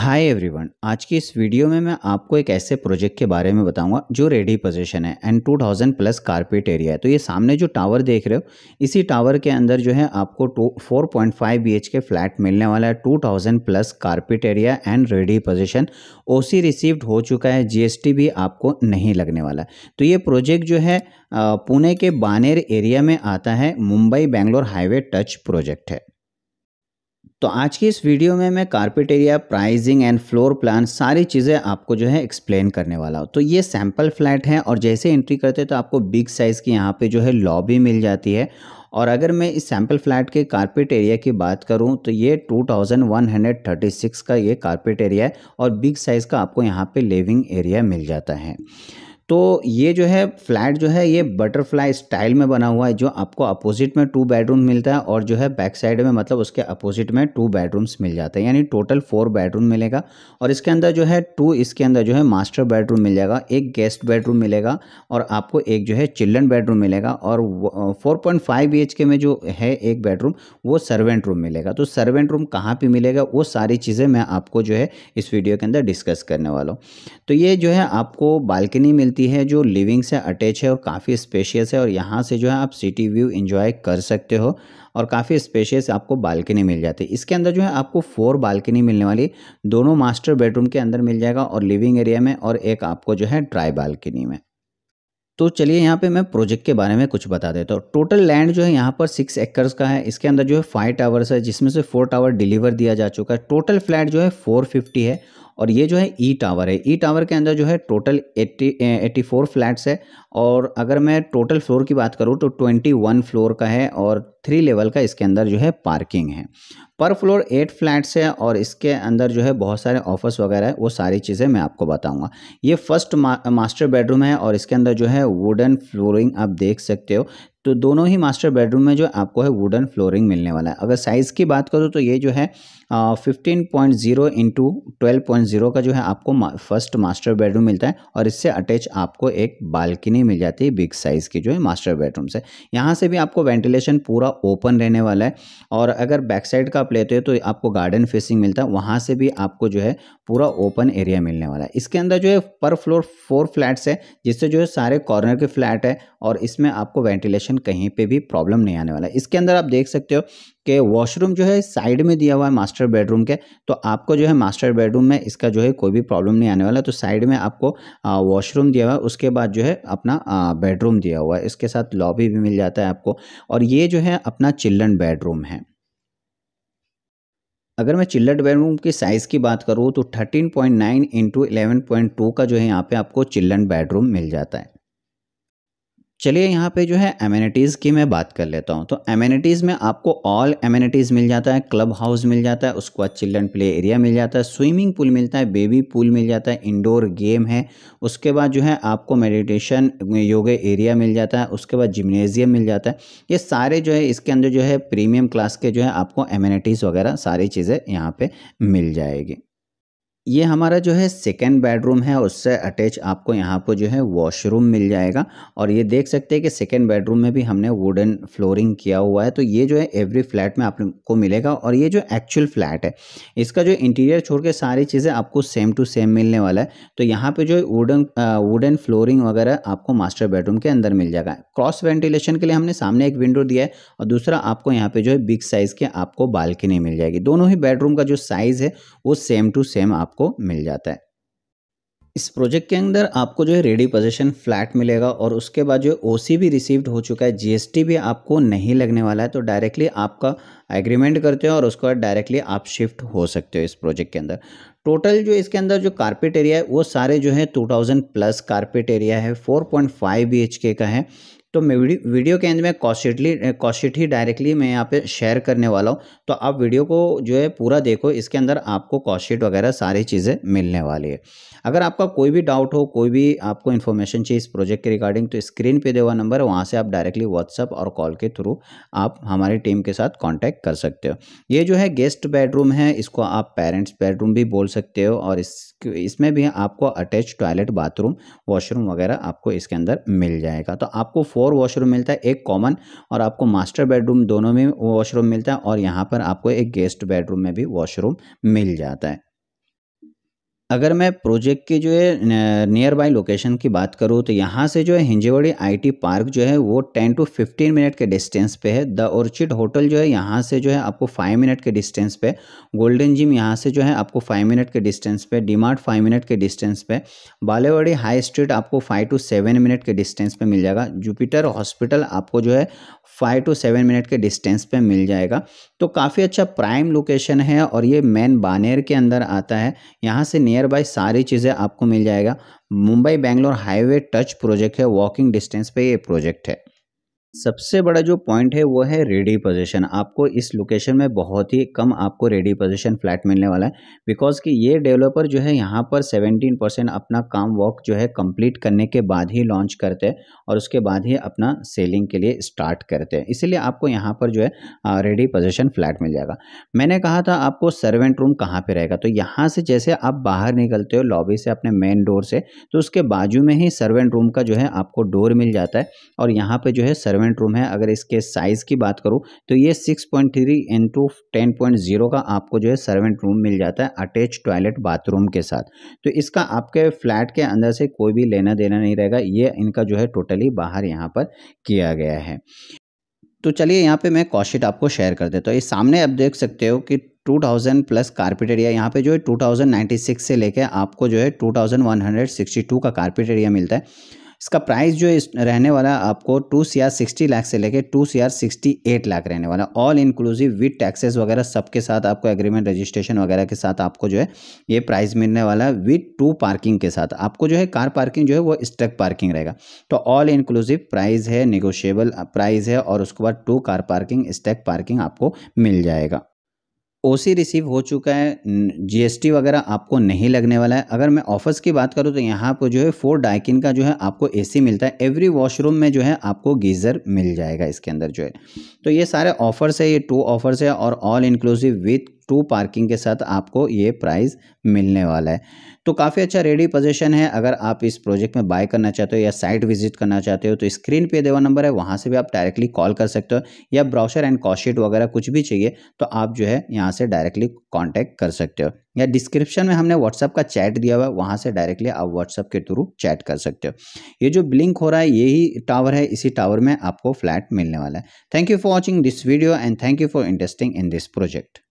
hi everyone आज की इस वीडियो में मैं आपको एक ऐसे प्रोजेक्ट के बारे में बताऊंगा जो रेडी पोजीशन है एंड 2000 प्लस कारपेट एरिया है तो ये सामने जो टावर देख रहे हो इसी टावर के अंदर जो है आपको two four point five B H K flat मिलने वाला है 2000 plus carpet area and ready position O C received हो चुका है जी भी आपको नहीं लगने वाला तो ये प्रोजेक्ट जो है पुणे के बानेर एरिया में आता है Mumbai Bangalore highway touch project है तो आज की इस वीडियो में मैं carpet area pricing and floor plan सारी चीज़ें आपको जो है एक्सप्लेन करने वाला हूँ तो ये सैम्पल फ्लैट है और जैसे एंट्री करते तो आपको बिग साइज़ की यहाँ पे जो है लॉबी मिल जाती है और अगर मैं इस सैम्पल फ्लैट के कारपेट एरिया की बात करूं तो ये 2136 का ये कारपेट एरिया है और बिग साइज़ का आपको यहाँ पे लिविंग एरिया मिल जाता है तो ये जो है फ्लैट जो है ये बटरफ्लाई स्टाइल में बना हुआ है जो आपको अपोजिट में टू बेडरूम मिलता है और जो है बैक साइड में मतलब उसके अपोजिट में टू बेडरूम्स मिल जाते हैं यानी टोटल फोर बेडरूम मिलेगा और इसके अंदर जो है टू इसके अंदर जो है मास्टर बेडरूम मिल जाएगा एक गेस्ट बेडरूम मिलेगा और आपको एक जो है चिल्ड्रन बेडरूम मिलेगा और four point five B H K में जो है एक बेडरूम वो सर्वेंट रूम मिलेगा तो सर्वेंट रूम कहाँ पर मिलेगा वो सारी चीज़ें मैं आपको जो है इस वीडियो के अंदर डिस्कस करने वाला हूँ तो ये जो है आपको बालकनी मिलती मिलती है जो लिविंग से अटैच है और काफ़ी स्पेशियस है और यहाँ से जो है आप सिटी व्यू इन्जॉय कर सकते हो और काफ़ी स्पेशियस आपको बालकनी मिल जाती है इसके अंदर जो है आपको फोर बालकनी मिलने वाली दोनों मास्टर बेडरूम के अंदर मिल जाएगा और लिविंग एरिया में और एक आपको जो है ड्राई बालकनी में तो चलिए यहाँ पे मैं प्रोजेक्ट के बारे में कुछ बता देता हूँ टोटल लैंड जो है यहाँ पर सिक्स एकर्स का है इसके अंदर जो है फाइव टावर्स है जिसमें से फोर टावर डिलीवर दिया जा चुका है टोटल फ्लैट जो है फोर फिफ्टी है और ये जो है ई e टावर है ई e टावर के अंदर जो है total eighty eighty four flats है और अगर मैं टोटल फ्लोर की बात करूँ तो ट्वेंटी वन फ्लोर का है और थ्री लेवल का इसके अंदर जो है पार्किंग है पर फ्लोर एट फ्लैट्स है और इसके अंदर जो है बहुत सारे ऑफर्स वगैरह है वो सारी चीज़ें मैं आपको बताऊंगा ये फर्स्ट मा, मास्टर बेडरूम है और इसके अंदर जो है वुडन फ्लोरिंग आप देख सकते हो तो दोनों ही मास्टर बेडरूम में जो आपको है वुडन फ्लोरिंग मिलने वाला है अगर साइज़ की बात करूँ तो ये जो है fifteen point zero into twelve point zero का जो है आपको फर्स्ट मास्टर बेडरूम मिलता है और इससे अटैच आपको एक बालकनी मिल जाती है बिग साइज़ की जो है मास्टर बेडरूम से यहाँ से भी आपको वेंटिलेशन पूरा ओपन रहने वाला है और अगर बैक साइड का आप लेते हो तो आपको गार्डन फेसिंग मिलता है वहाँ से भी आपको जो है पूरा ओपन एरिया मिलने वाला है इसके अंदर जो है पर फ्लोर फोर फ्लैट्स है जिससे जो है सारे कॉर्नर के फ्लैट है और इसमें आपको वेंटिलेशन कनेक्शन कहीं पे भी प्रॉब्लम नहीं आने वाला है इसके अंदर आप देख सकते हो कि वॉशरूम जो है साइड में दिया हुआ है मास्टर बेडरूम के तो आपको जो है मास्टर बेडरूम में इसका जो है कोई भी प्रॉब्लम नहीं आने वाला तो साइड में आपको वॉशरूम दिया हुआ है उसके बाद जो है अपना बेडरूम दिया हुआ है इसके साथ लॉबी भी मिल जाता है आपको और ये जो है अपना चिल्ड्रन बेडरूम है अगर मैं चिल्ड्रन बेडरूम की साइज़ की बात करूँ तो 13.9 पॉइंट नाइन इंटू का जो है यहाँ पे आपको चिल्ड्रन बेडरूम मिल जाता है चलिए यहाँ पे जो है एमिनिटीज़ की मैं बात कर लेता हूँ तो एमिनिटीज़ में आपको ऑल एमिनिटीज़ मिल जाता है क्लब हाउस मिल जाता है उसके बाद चिल्ड्रन प्ले एरिया मिल जाता है स्विमिंग पूल मिलता है बेबी पूल मिल जाता है इंडोर गेम है उसके बाद जो है आपको मेडिटेशन योगे एरिया मिल जाता है उसके बाद जिमनेजियम मिल जाता है ये सारे जो है इसके अंदर जो है प्रीमियम क्लास के जो है आपको एम्यूनिटीज़ वगैरह सारी चीज़ें यहाँ पर मिल जाएगी ये हमारा जो है सेकेंड बेडरूम है उससे अटैच आपको यहाँ पर जो है वॉशरूम मिल जाएगा और ये देख सकते हैं कि सेकेंड बेडरूम में भी हमने वुडन फ्लोरिंग किया हुआ है तो ये जो है एवरी फ्लैट में आपको मिलेगा और ये जो एक्चुअल फ्लैट है इसका जो इंटीरियर छोड़ के सारी चीज़ें आपको सेम टू सेम मिलने वाला है तो यहाँ पर जो वुडन वुडन फ्लोरिंग वगैरह आपको मास्टर बेडरूम के अंदर मिल जाएगा क्रॉस वेंटिलेशन के लिए हमने सामने एक विंडो दिया है और दूसरा आपको यहाँ पर जो है बिग साइज़ के आपको बालकनी मिल जाएगी दोनों ही बेडरूम का जो साइज़ है वो सेम टू सेम आप आपको मिल जाता है इस प्रोजेक्ट के अंदर आपको जो है रेडी पोजीशन फ्लैट मिलेगा और उसके बाद जो ओ भी रिसीव्ड हो चुका है जीएसटी भी आपको नहीं लगने वाला है तो डायरेक्टली आपका एग्रीमेंट करते हो और उसके बाद डायरेक्टली आप शिफ्ट हो सकते हो इस प्रोजेक्ट के अंदर टोटल जो इसके अंदर जो कारपेट एरिया है वो सारे जो है टू प्लस कारपेट एरिया है फोर पॉइंट का है तो मैं वीडियो के अंदर में कॉस्टली कॉशिट ही डायरेक्टली मैं यहाँ पे शेयर करने वाला हूँ तो आप वीडियो को जो है पूरा देखो इसके अंदर आपको कॉशिट वगैरह सारी चीज़ें मिलने वाली है अगर आपका कोई भी डाउट हो कोई भी आपको इन्फॉर्मेशन चाहिए इस प्रोजेक्ट के रिगार्डिंग तो स्क्रीन पे देवा नंबर वहाँ से आप डायरेक्टली व्हाट्सअप और कॉल के थ्रू आप हमारी टीम के साथ कॉन्टैक्ट कर सकते हो ये जो है गेस्ट बेडरूम है इसको आप पेरेंट्स बेडरूम भी बोल सकते हो और इस इसमें भी आपको अटैच टॉयलेट बाथरूम वॉशरूम वगैरह आपको इसके अंदर मिल जाएगा तो आपको फोर वॉशरूम मिलता है एक कॉमन और आपको मास्टर बेडरूम दोनों में वॉशरूम मिलता है और यहाँ पर आपको एक गेस्ट बेडरूम में भी वॉशरूम मिल जाता है अगर मैं प्रोजेक्ट की जो है नियर बाई लोकेशन की बात करूँ तो यहाँ से जो है हिंजेवाड़ी आईटी पार्क जो है वो टेन टू फिफ्टीन मिनट के डिस्टेंस पे है द ऑर्चिड होटल जो है यहाँ से जो है आपको फाइव मिनट के डिस्टेंस पे गोल्डन जिम यहाँ से जो है आपको फाइव मिनट के डिस्टेंस पे डीमार्ट फाइव मिनट के डिस्टेंस पे बालेवाड़ी हाई स्ट्रीट आपको फाइव टू सेवन मिनट के डिस्टेंस पर मिल जाएगा जुपिटर हॉस्पिटल आपको जो है फाइव टू सेवन मिनट के डिस्टेंस पे मिल जाएगा तो काफ़ी अच्छा प्राइम लोकेशन है और ये मेन बानेर के अंदर आता है यहाँ से नियर बाय सारी चीज़ें आपको मिल जाएगा Mumbai Bangalore highway touch project है वॉकिंग डिस्टेंस पे ये प्रोजेक्ट है सबसे बड़ा जो पॉइंट है वो है रेडी पोजीशन आपको इस लोकेशन में बहुत ही कम आपको रेडी पोजीशन फ्लैट मिलने वाला है बिकॉज कि ये डेवलपर जो है यहाँ पर 17 परसेंट अपना काम वर्क जो है कंप्लीट करने के बाद ही लॉन्च करते हैं और उसके बाद ही अपना सेलिंग के लिए स्टार्ट करते हैं इसीलिए आपको यहाँ पर जो है रेडी पोजिशन फ्लैट मिल जाएगा मैंने कहा था आपको सर्वेंट रूम कहाँ पर रहेगा तो यहाँ से जैसे आप बाहर निकलते हो लॉबी से अपने मेन डोर से तो उसके बाजू में ही सर्वेंट रूम का जो है आपको डोर मिल जाता है और यहाँ पर जो है एलिमेंट रूम है अगर इसके साइज़ की बात करूँ तो ये six point three into ten point zero का आपको जो है सर्वेंट रूम मिल जाता है अटैच टॉयलेट बाथरूम के साथ तो इसका आपके फ्लैट के अंदर से कोई भी लेना देना नहीं रहेगा ये इनका जो है टोटली बाहर यहाँ पर किया गया है तो चलिए यहाँ पे मैं कॉशिट आपको शेयर कर देता तो हूँ ये सामने आप देख सकते हो कि 2000 प्लस कारपेट एरिया यहाँ पे जो है 2096 से लेके आपको जो है 2162 का कारपेट एरिया मिलता है इसका प्राइस जो रहने वाला आपको two C R sixty lakh से लेके two C R sixty eight lakh रहने वाला ऑल इंक्लूसिव विथ टैक्सेस वगैरह सबके साथ आपको एग्रीमेंट रजिस्ट्रेशन वगैरह के साथ आपको जो है ये प्राइस मिलने वाला है टू पार्किंग के साथ आपको जो है कार पार्किंग जो है वो स्ट्रक पार्किंग रहेगा तो ऑल इंक्लूसिव प्राइज़ है निगोशिएबल प्राइज़ है और उसके बाद two car parking stack parking आपको मिल जाएगा ओ रिसीव हो चुका है जीएसटी वगैरह आपको नहीं लगने वाला है अगर मैं ऑफर्स की बात करूँ तो यहाँ पर जो है फोर डाइकिन का जो है आपको एसी मिलता है एवरी वॉशरूम में जो है आपको गीज़र मिल जाएगा इसके अंदर जो है तो ये सारे ऑफर्स है ये टू ऑफर्स है और all inclusive with two parking के साथ आपको ये प्राइस मिलने वाला है तो काफ़ी अच्छा रेडी पोजीशन है अगर आप इस प्रोजेक्ट में बाय करना चाहते हो या साइट विजिट करना चाहते हो तो स्क्रीन पे देवा नंबर है वहाँ से भी आप डायरेक्टली कॉल कर सकते हो या ब्राउशर एंड कॉशीट वगैरह कुछ भी चाहिए तो आप जो है यहाँ से डायरेक्टली कॉन्टैक्ट कर सकते हो या डिस्क्रिप्शन में हमने व्हाट्सअप का चैट दिया हुआ है वहाँ से डायरेक्टली आप व्हाट्सअप के थ्रू चैट कर सकते हो ये जो ब्लिंक हो रहा है यही टावर है इसी टावर में आपको फ्लैट मिलने वाला है thank you for watching this video and thank you for interesting in this project